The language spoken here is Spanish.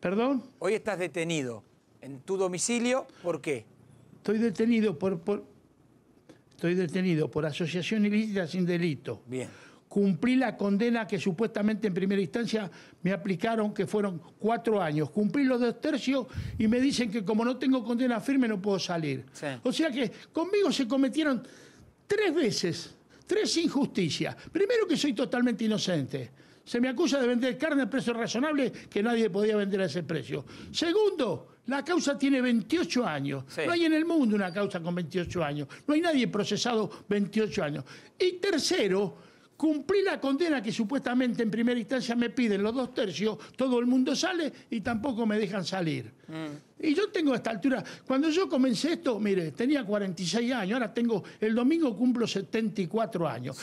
¿Perdón? Hoy estás detenido en tu domicilio, ¿por qué? Estoy detenido por, estoy detenido por asociación ilícita sin delito. Bien. Cumplí la condena que supuestamente en primera instancia me aplicaron, que fueron cuatro años. Cumplí los dos tercios y me dicen que como no tengo condena firme no puedo salir. O sea que conmigo se cometieron tres veces Tres injusticias. Primero que soy totalmente inocente. Se me acusa de vender carne a precios razonables que nadie podía vender a ese precio. Segundo, la causa tiene 28 años. No hay en el mundo una causa con 28 años. No hay nadie procesado 28 años. Y tercero, cumplí la condena que supuestamente en primera instancia me piden los dos tercios, todo el mundo sale y tampoco me dejan salir. Mm. Y yo tengo a esta altura, cuando yo comencé esto, mire, tenía 46 años, ahora tengo, el domingo cumplo 74 años.